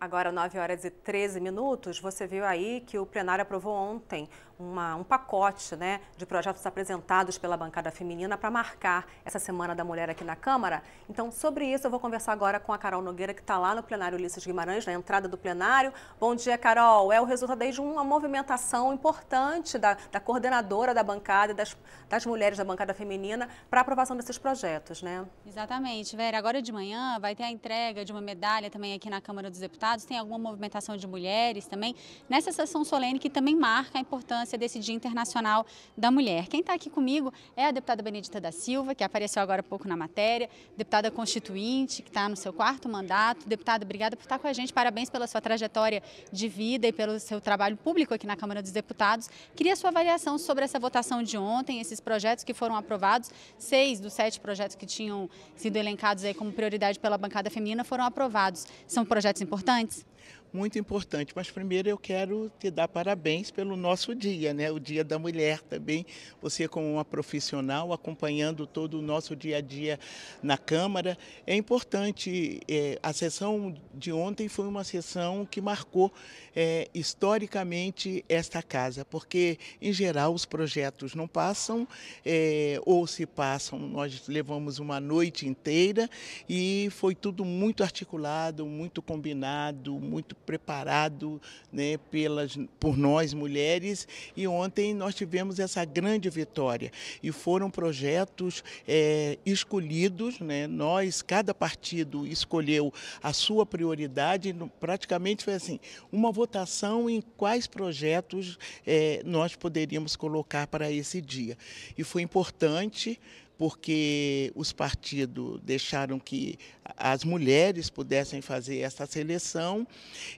Agora, 9 horas e 13 minutos, você viu aí que o plenário aprovou ontem uma, um pacote né, de projetos apresentados pela bancada feminina para marcar essa Semana da Mulher aqui na Câmara. Então, sobre isso, eu vou conversar agora com a Carol Nogueira, que está lá no plenário Ulisses Guimarães, na entrada do plenário. Bom dia, Carol. É o resultado de uma movimentação importante da, da coordenadora da bancada e das, das mulheres da bancada feminina para aprovação desses projetos, né? Exatamente, Vera. Agora de manhã vai ter a entrega de uma medalha também aqui na Câmara dos Deputados estados, tem alguma movimentação de mulheres também, nessa sessão solene que também marca a importância desse Dia Internacional da Mulher. Quem está aqui comigo é a deputada Benedita da Silva, que apareceu agora há pouco na matéria, deputada constituinte, que está no seu quarto mandato. Deputada, obrigada por estar com a gente, parabéns pela sua trajetória de vida e pelo seu trabalho público aqui na Câmara dos Deputados. Queria a sua avaliação sobre essa votação de ontem, esses projetos que foram aprovados, seis dos sete projetos que tinham sido elencados aí como prioridade pela bancada feminina foram aprovados. São projetos importantes? Thanks. muito importante. Mas primeiro eu quero te dar parabéns pelo nosso dia, né? O Dia da Mulher também. Você como uma profissional acompanhando todo o nosso dia a dia na Câmara é importante. É, a sessão de ontem foi uma sessão que marcou é, historicamente esta casa, porque em geral os projetos não passam é, ou se passam. Nós levamos uma noite inteira e foi tudo muito articulado, muito combinado, muito muito preparado né, pelas, por nós mulheres e ontem nós tivemos essa grande vitória. E foram projetos é, escolhidos, né, nós, cada partido escolheu a sua prioridade, praticamente foi assim, uma votação em quais projetos é, nós poderíamos colocar para esse dia. E foi importante porque os partidos deixaram que as mulheres pudessem fazer essa seleção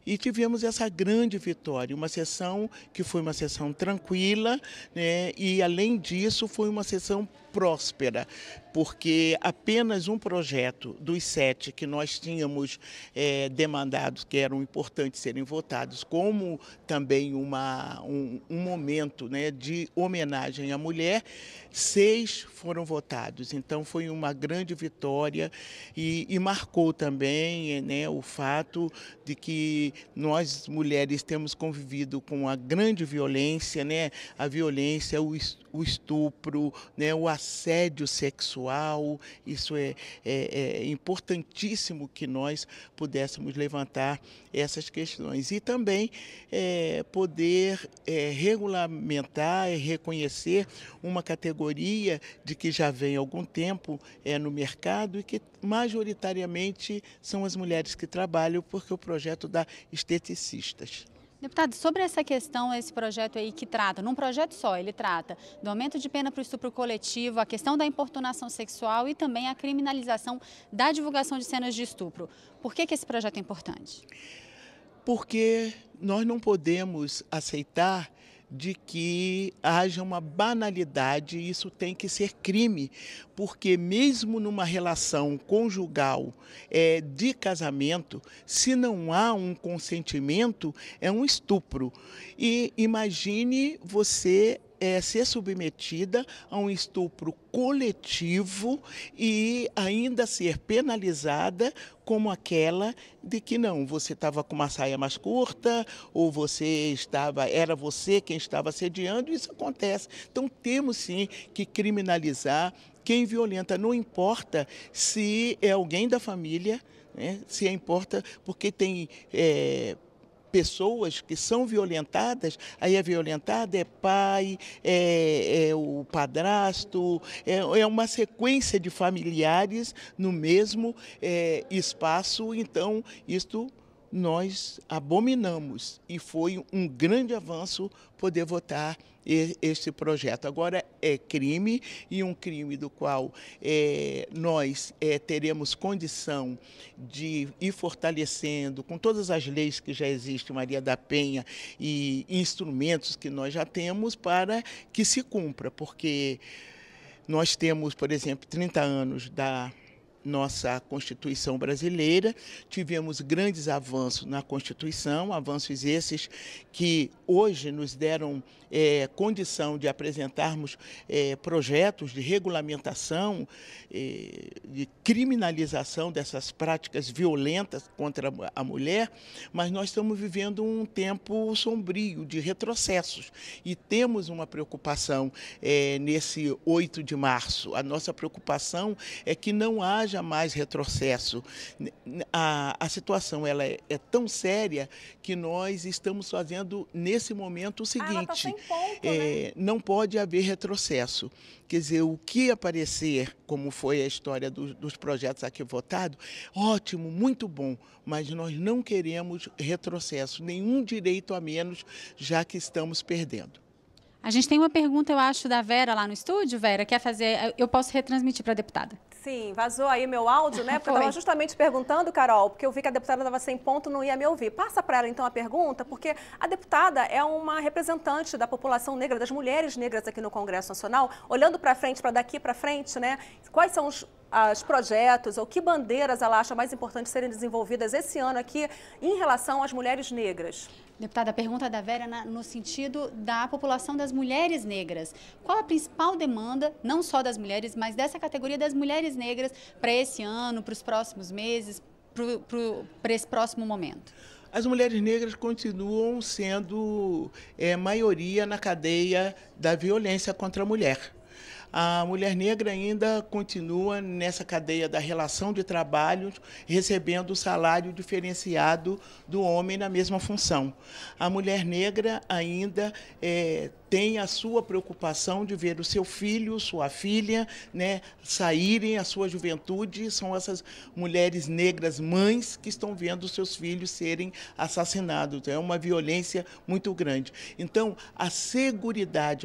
e tivemos essa grande vitória, uma sessão que foi uma sessão tranquila né? e além disso foi uma sessão próspera, porque apenas um projeto dos sete que nós tínhamos é, demandado que eram importantes serem votados, como também uma, um, um momento né, de homenagem à mulher, seis foram votados. Então foi uma grande vitória e, e marcou também né, o fato de que nós mulheres temos convivido com a grande violência, né, a violência, o o estupro, né, o assédio sexual. Isso é, é, é, importantíssimo que nós pudéssemos levantar essas questões. E também é, poder é, regulamentar e reconhecer uma categoria de que já vem algum tempo é, no mercado e que majoritariamente são as mulheres que trabalham, porque o projeto dá esteticistas. Deputado, sobre essa questão, esse projeto aí que trata, num projeto só, ele trata do aumento de pena para o estupro coletivo, a questão da importunação sexual e também a criminalização da divulgação de cenas de estupro. Por que, que esse projeto é importante? Porque nós não podemos aceitar de que haja uma banalidade isso tem que ser crime, porque mesmo numa relação conjugal é, de casamento, se não há um consentimento, é um estupro. E imagine você é, ser submetida a um estupro coletivo e ainda ser penalizada como aquela de que não, você estava com uma saia mais curta ou você estava, era você quem estava sediando, isso acontece. Então temos sim que criminalizar quem violenta, não importa se é alguém da família, né, se importa porque tem é, pessoas que são violentadas, aí a é violentada é pai, é, é o padrasto, é, é, uma sequência de familiares no mesmo é, espaço, então isto nós abominamos e foi um grande avanço poder votar esse projeto. Agora é crime e um crime do qual é, nós é, teremos condição de ir fortalecendo com todas as leis que já existem, Maria da Penha, e instrumentos que nós já temos para que se cumpra, porque nós temos, por exemplo, 30 anos da nossa Constituição brasileira, tivemos grandes avanços na Constituição, avanços esses que hoje nos deram é, condição de apresentarmos é, projetos de regulamentação, é, de criminalização dessas práticas violentas contra a mulher, mas nós estamos vivendo um tempo sombrio de retrocessos e temos uma preocupação é, nesse 8 de março. A nossa preocupação é que não haja haja mais retrocesso. A, a situação ela é, é, tão séria que nós estamos fazendo nesse momento o ah, tá seguinte: ah, tá ponto, né? é, né? não pode haver retrocesso. Quer dizer, o que aparecer, como foi a história do, dos projetos aqui votados, ótimo, muito bom, mas nós não queremos retrocesso, nenhum direito a menos, já que estamos perdendo. A gente tem uma pergunta, eu acho, da Vera lá no estúdio. Vera, quer fazer? Eu posso retransmitir para a deputada. Sim, vazou aí meu áudio, né? Porque Foi. eu estava justamente perguntando, Carol, porque eu vi que a deputada estava sem ponto, não ia me ouvir. Passa para ela então a pergunta, porque a deputada é uma representante da população negra, das mulheres negras aqui no Congresso Nacional, olhando para frente, para daqui para frente, né? Quais são os os projetos ou que bandeiras ela acha mais importantes serem desenvolvidas esse ano aqui em relação às mulheres negras? Deputada, a pergunta da Vera na, no sentido da população das mulheres negras. Qual a principal demanda, não só das mulheres, mas dessa categoria das mulheres negras para esse ano, para os próximos meses, para esse próximo momento? As mulheres negras continuam sendo é, maioria na cadeia da violência contra a mulher a mulher negra ainda continua nessa cadeia da relação de trabalho, recebendo o salário diferenciado do homem na mesma função. A mulher negra ainda é, tem a sua preocupação de ver o seu filho, sua filha, né, saírem a sua juventude. São essas mulheres negras, mães, que estão vendo seus filhos serem assassinados. É uma violência muito grande. Então, a segurança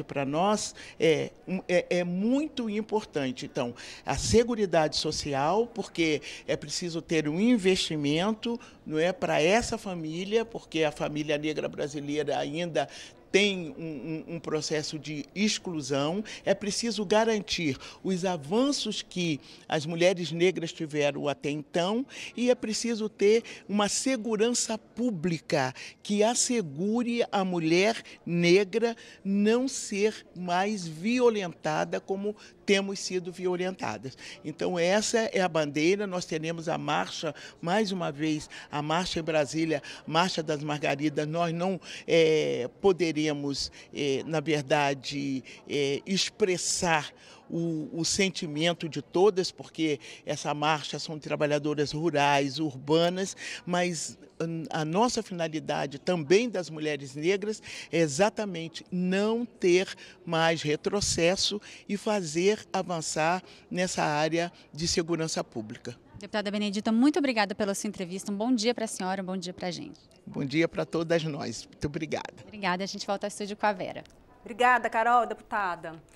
para nós é, é, é muito importante. Então, a segurança social, porque é preciso ter um investimento não é, para essa família, porque a família negra brasileira ainda tem um, um, um, processo de exclusão, é preciso garantir os avanços que as mulheres negras tiveram até então e é preciso ter uma segurança pública que assegure a mulher negra não ser mais violentada como temos sido violentadas. Então essa é a bandeira, nós teremos a marcha, mais uma vez, a marcha em Brasília, Marcha das Margaridas, nós não é, queremos, eh, na verdade, eh, expressar o, o, sentimento de todas, porque essa marcha são trabalhadoras rurais, urbanas, mas hum, a nossa finalidade também das mulheres negras é exatamente não ter mais retrocesso e fazer avançar nessa área de segurança pública. Deputada Benedita, muito obrigada pela sua entrevista. Um bom dia para a senhora, um bom dia para a gente. Bom dia para todas nós. Muito obrigada. Obrigada. A gente volta ao estúdio com a Vera. Obrigada, Carol, deputada.